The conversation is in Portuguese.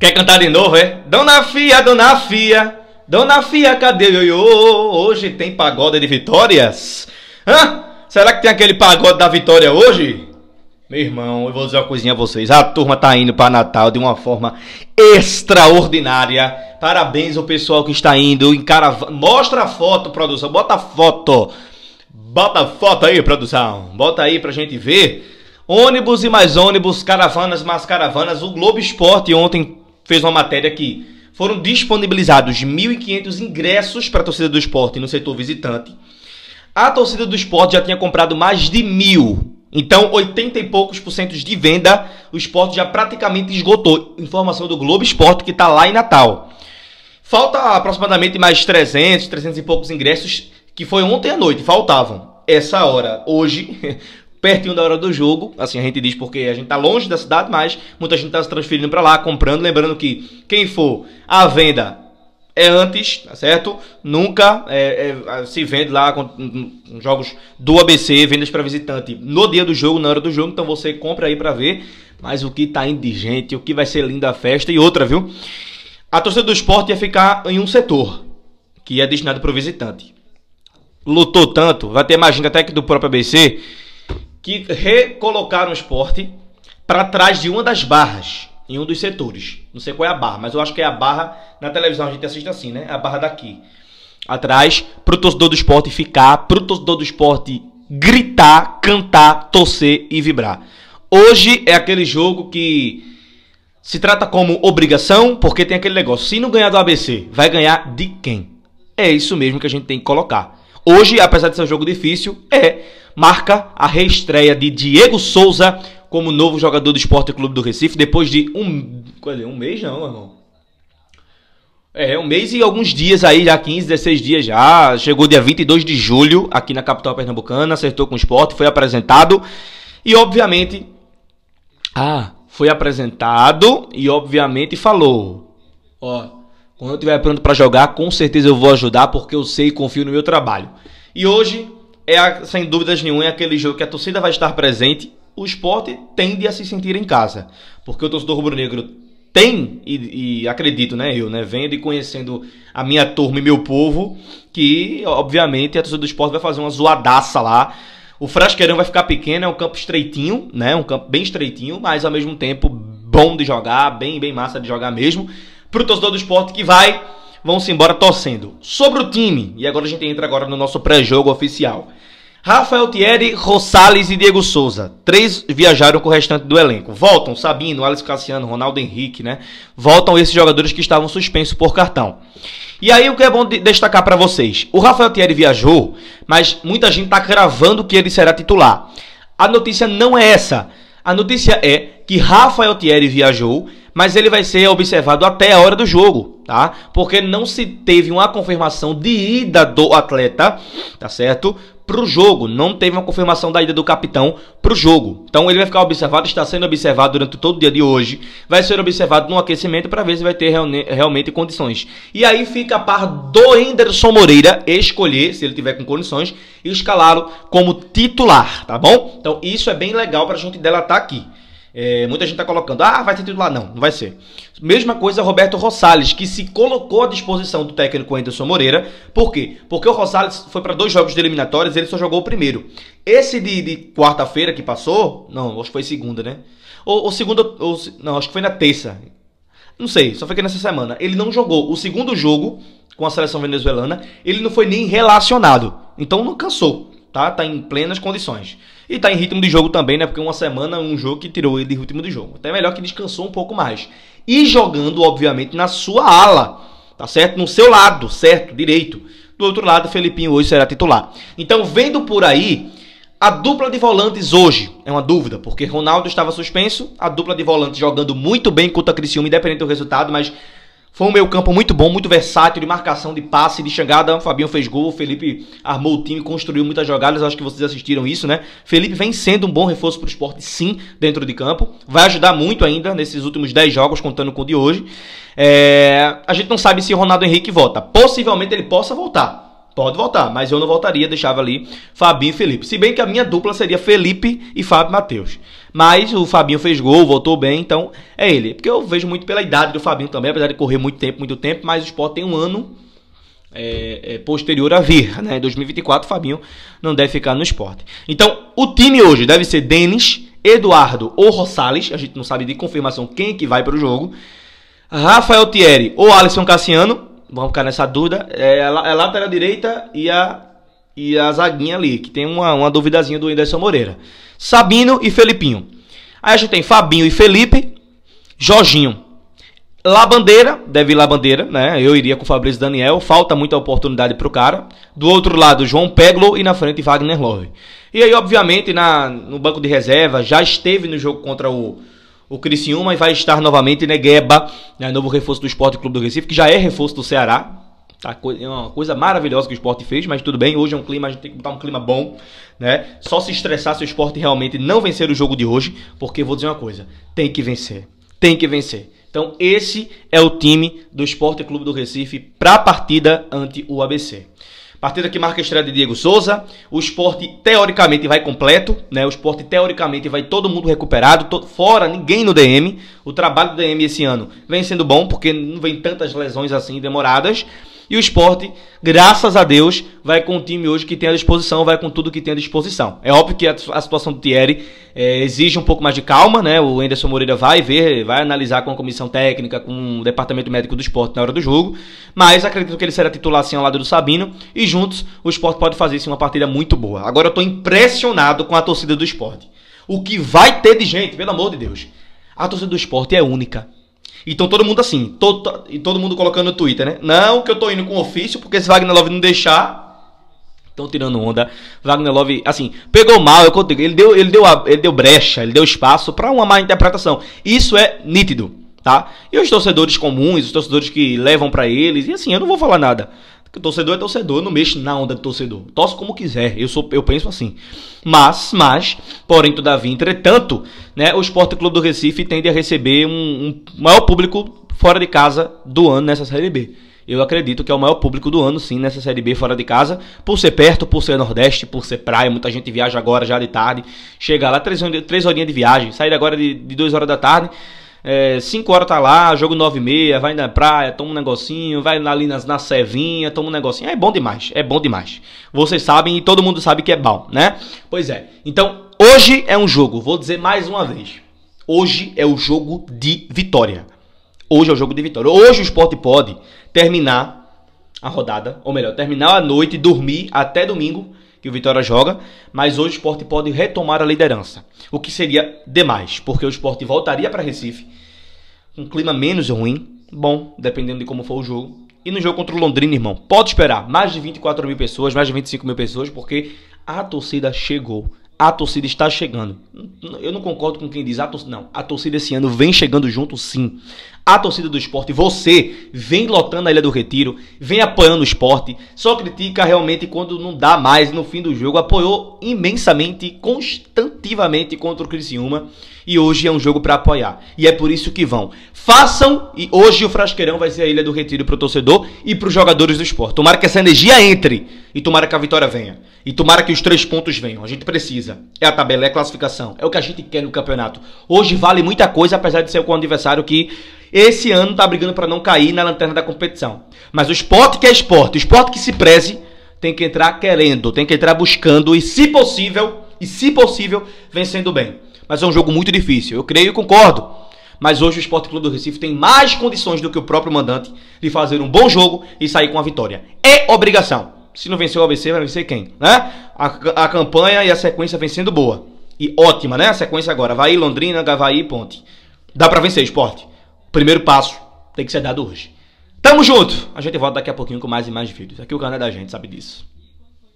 Quer cantar de novo, é? Dona Fia, Dona Fia, Dona Fia, cadê o ioiô? Hoje tem pagode de vitórias? Hã? Será que tem aquele pagode da vitória hoje? Meu irmão, eu vou dizer uma coisinha a vocês. A turma tá indo para Natal de uma forma extraordinária. Parabéns ao pessoal que está indo em caravana. Mostra a foto, produção. Bota a foto. Bota a foto aí, produção. Bota aí pra gente ver. Ônibus e mais ônibus, caravanas mais caravanas. O Globo Esporte ontem fez uma matéria que foram disponibilizados 1.500 ingressos para a torcida do esporte no setor visitante. A torcida do esporte já tinha comprado mais de mil. Então, 80 e poucos por cento de venda, o esporte já praticamente esgotou. Informação do Globo Esporte que está lá em Natal. Falta aproximadamente mais 300, 300 e poucos ingressos, que foi ontem à noite, faltavam. Essa hora, hoje, pertinho da hora do jogo. Assim a gente diz porque a gente tá longe da cidade, mas muita gente tá se transferindo para lá, comprando. Lembrando que quem for à venda é antes, tá certo? Nunca é, é, se vende lá com, com jogos do ABC, vendas para visitante no dia do jogo, na hora do jogo. Então você compra aí para ver. Mas o que tá indigente, o que vai ser linda a festa e outra, viu? A torcida do esporte ia ficar em um setor que é destinado para o visitante. Lutou tanto, vai ter mais até que do próprio ABC que recolocaram o esporte para trás de uma das barras, em um dos setores. Não sei qual é a barra, mas eu acho que é a barra na televisão, a gente assiste assim, né? É a barra daqui. Atrás, pro torcedor do esporte ficar, pro torcedor do esporte gritar, cantar, torcer e vibrar. Hoje é aquele jogo que se trata como obrigação, porque tem aquele negócio: se não ganhar do ABC, vai ganhar de quem? É isso mesmo que a gente tem que colocar. Hoje, apesar de ser um jogo difícil, é marca a reestreia de Diego Souza como novo jogador do Esporte Clube do Recife, depois de um, é, um mês não, irmão. É, um mês e alguns dias aí, já 15, 16 dias já. Chegou dia 22 de julho aqui na capital pernambucana, acertou com o esporte, foi apresentado. E obviamente. Ah, foi apresentado e obviamente falou. Ó, quando eu estiver pronto para jogar, com certeza eu vou ajudar porque eu sei e confio no meu trabalho. E hoje é a, sem dúvidas nenhuma é aquele jogo que a torcida vai estar presente. O esporte tende a se sentir em casa, porque o torcedor rubro-negro tem e, e, acredito, né, eu, né, vendo e conhecendo a minha turma e meu povo, que obviamente a torcida do esporte vai fazer uma zoadaça lá. O Frasqueirão vai ficar pequeno, é um campo estreitinho, né, um campo bem estreitinho, mas ao mesmo tempo bom de jogar, bem bem massa de jogar mesmo pro torcedor do esporte que vai, vão-se embora torcendo. Sobre o time, e agora a gente entra agora no nosso pré-jogo oficial. Rafael Thierry, Rosales e Diego Souza. Três viajaram com o restante do elenco. Voltam Sabino, Alex Cassiano, Ronaldo Henrique, né? Voltam esses jogadores que estavam suspensos por cartão. E aí o que é bom de destacar para vocês? O Rafael Thierry viajou, mas muita gente tá cravando que ele será titular. A notícia não é essa. A notícia é que Rafael Thierry viajou mas ele vai ser observado até a hora do jogo, tá? Porque não se teve uma confirmação de ida do atleta, tá certo? Pro jogo, não teve uma confirmação da ida do capitão pro jogo. Então ele vai ficar observado, está sendo observado durante todo o dia de hoje, vai ser observado no aquecimento para ver se vai ter realmente condições. E aí fica a par do Henderson Moreira escolher, se ele tiver com condições, e escalá-lo como titular, tá bom? Então isso é bem legal para a gente delatar aqui. É, muita gente está colocando, ah, vai ser titular. Não, não vai ser. Mesma coisa Roberto Rosales, que se colocou à disposição do técnico Anderson Moreira. Por quê? Porque o Rosales foi para dois jogos de eliminatórias ele só jogou o primeiro. Esse de, de quarta-feira que passou, não, acho que foi segunda, né? Ou, ou segunda, ou, não, acho que foi na terça. Não sei, só foi que nessa semana. Ele não jogou o segundo jogo com a seleção venezuelana, ele não foi nem relacionado. Então não cansou, tá? Tá em plenas condições. E tá em ritmo de jogo também, né? Porque uma semana, um jogo que tirou ele de ritmo de jogo. Até então melhor que descansou um pouco mais. E jogando, obviamente, na sua ala, tá certo? No seu lado, certo? Direito. Do outro lado, Felipinho hoje será titular. Então, vendo por aí, a dupla de volantes hoje é uma dúvida, porque Ronaldo estava suspenso, a dupla de volantes jogando muito bem contra Criciúma, independente do resultado, mas foi um meio campo muito bom, muito versátil, de marcação, de passe, de chegada. O Fabinho fez gol, o Felipe armou o time, construiu muitas jogadas. Acho que vocês assistiram isso, né? Felipe vem sendo um bom reforço para o esporte, sim, dentro de campo. Vai ajudar muito ainda nesses últimos 10 jogos, contando com o de hoje. É... A gente não sabe se Ronaldo Henrique volta. Possivelmente ele possa voltar. Pode voltar, mas eu não voltaria, deixava ali Fabinho e Felipe. Se bem que a minha dupla seria Felipe e Fábio Matheus. Mas o Fabinho fez gol, voltou bem, então é ele. Porque eu vejo muito pela idade do Fabinho também, apesar de correr muito tempo, muito tempo, mas o Sport tem um ano é, é, posterior a vir, né? Em 2024, o Fabinho não deve ficar no esporte. Então, o time hoje deve ser Denis, Eduardo ou Rosales, a gente não sabe de confirmação quem é que vai para o jogo. Rafael Thierry ou Alisson Cassiano, vamos ficar nessa dúvida. É a, é a lateral direita e a e a zaguinha ali, que tem uma, uma duvidazinha do Anderson Moreira. Sabino e Felipinho. Aí a gente tem Fabinho e Felipe, Jorginho. bandeira deve ir bandeira né? Eu iria com o Fabrício Daniel, falta muita oportunidade pro cara. Do outro lado, João Peglo e na frente Wagner Love. E aí, obviamente, na, no banco de reserva, já esteve no jogo contra o, o Criciúma e vai estar novamente Negueba, né? novo reforço do Esporte Clube do Recife, que já é reforço do Ceará, Tá, é uma coisa maravilhosa que o esporte fez, mas tudo bem, hoje é um clima, a gente tem que botar um clima bom, né? Só se estressar se o esporte realmente não vencer o jogo de hoje, porque vou dizer uma coisa, tem que vencer, tem que vencer. Então esse é o time do Esporte Clube do Recife para a partida ante o ABC. Partida que marca a estreia de Diego Souza. O esporte teoricamente vai completo, né? O esporte teoricamente vai todo mundo recuperado, to fora ninguém no DM. O trabalho do DM esse ano vem sendo bom, porque não vem tantas lesões assim demoradas. E o esporte, graças a Deus, vai com o time hoje que tem à disposição, vai com tudo que tem à disposição. É óbvio que a, a situação do Thierry é, exige um pouco mais de calma, né? O Enderson Moreira vai ver, vai analisar com a comissão técnica, com o departamento médico do esporte na hora do jogo, mas acredito que ele será titular assim ao lado do Sabino e juntos o esporte pode fazer sim uma partida muito boa. Agora eu estou impressionado com a torcida do esporte. O que vai ter de gente, pelo amor de Deus. A torcida do esporte é única. Então todo mundo assim, e todo mundo colocando no Twitter, né? Não, que eu tô indo com ofício, porque se Wagner Love não deixar, estão tirando onda. Wagner Love, assim, pegou mal, eu contigo. ele deu, ele deu, ele deu brecha, ele deu espaço para uma má interpretação. Isso é nítido, tá? E os torcedores comuns, os torcedores que levam para eles, e assim, eu não vou falar nada torcedor é torcedor, eu não mexo na onda do torcedor. Torço como quiser, eu sou, eu penso assim. Mas, mas, porém, todavia, entretanto, né, o Esporte Clube do Recife tende a receber um, um maior público fora de casa do ano nessa Série B. Eu acredito que é o maior público do ano, sim, nessa Série B fora de casa. Por ser perto, por ser Nordeste, por ser praia. Muita gente viaja agora, já de tarde. Chega lá, três, três horinhas de viagem. Sair agora de, de duas horas da tarde é, 5 horas tá lá, jogo 9 e meia, vai na praia, toma um negocinho, vai ali nas, na cevinha, toma um negocinho. É bom demais, é bom demais. Vocês sabem e todo mundo sabe que é bom, né? Pois é. Então, hoje é um jogo, vou dizer mais uma vez. Hoje é o jogo de vitória. Hoje é o jogo de vitória. Hoje o esporte pode terminar a rodada, ou melhor, terminar a noite, dormir até domingo que o Vitória joga, mas hoje o esporte pode retomar a liderança, o que seria demais, porque o esporte voltaria para Recife, um clima menos ruim, bom, dependendo de como for o jogo. E no jogo contra o Londrina, irmão, pode esperar mais de 24 mil pessoas, mais de 25 mil pessoas, porque a torcida chegou a torcida está chegando. Eu não concordo com quem diz a torcida. Não, a torcida esse ano vem chegando junto, sim. A torcida do esporte, você, vem lotando a Ilha do Retiro, vem apoiando o esporte, só critica realmente quando não dá mais no fim do jogo. Apoiou imensamente, constantivamente contra o Criciúma e hoje é um jogo para apoiar. E é por isso que vão. Façam e hoje o Frasqueirão vai ser a Ilha do Retiro pro torcedor e pros jogadores do esporte. Tomara que essa energia entre e tomara que a vitória venha. E tomara que os três pontos venham. A gente precisa. É a tabela, é a classificação. É o que a gente quer no campeonato. Hoje vale muita coisa, apesar de ser com um adversário que esse ano está brigando para não cair na lanterna da competição. Mas o esporte que é esporte, o esporte que se preze, tem que entrar querendo, tem que entrar buscando e, se possível, e se possível, vencendo bem. Mas é um jogo muito difícil, eu creio e concordo. Mas hoje o Esporte Clube do Recife tem mais condições do que o próprio mandante de fazer um bom jogo e sair com a vitória. É obrigação. Se não vencer o ABC, vai vencer quem? Né? A, a campanha e a sequência vem sendo boa. E ótima, né? A sequência agora. Vai Londrina, Gavaí e Ponte. Dá para vencer, esporte primeiro passo tem que ser dado hoje. Tamo junto! A gente volta daqui a pouquinho com mais e mais vídeos. Aqui o canal é da gente, sabe disso.